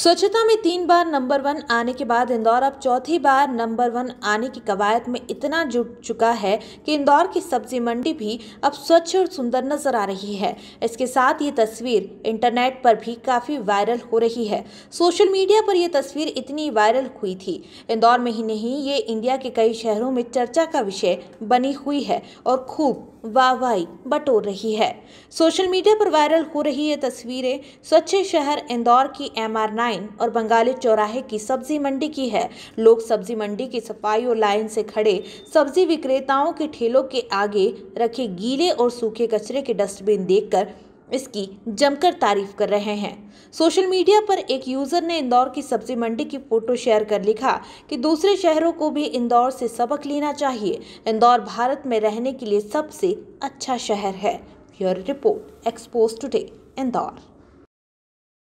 स्वच्छता में तीन बार नंबर वन आने के बाद इंदौर अब चौथी बार नंबर वन आने की कवायद में इतना जुट चुका है कि इंदौर की सब्जी मंडी भी अब स्वच्छ और सुंदर नजर आ रही है इसके साथ ये तस्वीर इंटरनेट पर भी काफ़ी वायरल हो रही है सोशल मीडिया पर यह तस्वीर इतनी वायरल हुई थी इंदौर में ही नहीं ये इंडिया के कई शहरों में चर्चा का विषय बनी हुई है और खूब वाहवाही बटोर रही है सोशल मीडिया पर वायरल हो रही ये तस्वीरें स्वच्छ शहर इंदौर की एम आर नाइन और बंगाली चौराहे की सब्जी मंडी की है लोग सब्जी मंडी की सफाई और लाइन से खड़े सब्जी विक्रेताओं के ठेलों के आगे रखे गीले और सूखे कचरे के डस्टबिन देखकर इसकी जमकर तारीफ कर रहे हैं सोशल मीडिया पर एक यूज़र ने इंदौर की सब्जी मंडी की फ़ोटो शेयर कर लिखा कि दूसरे शहरों को भी इंदौर से सबक लेना चाहिए इंदौर भारत में रहने के लिए सबसे अच्छा शहर है your report expose today Indore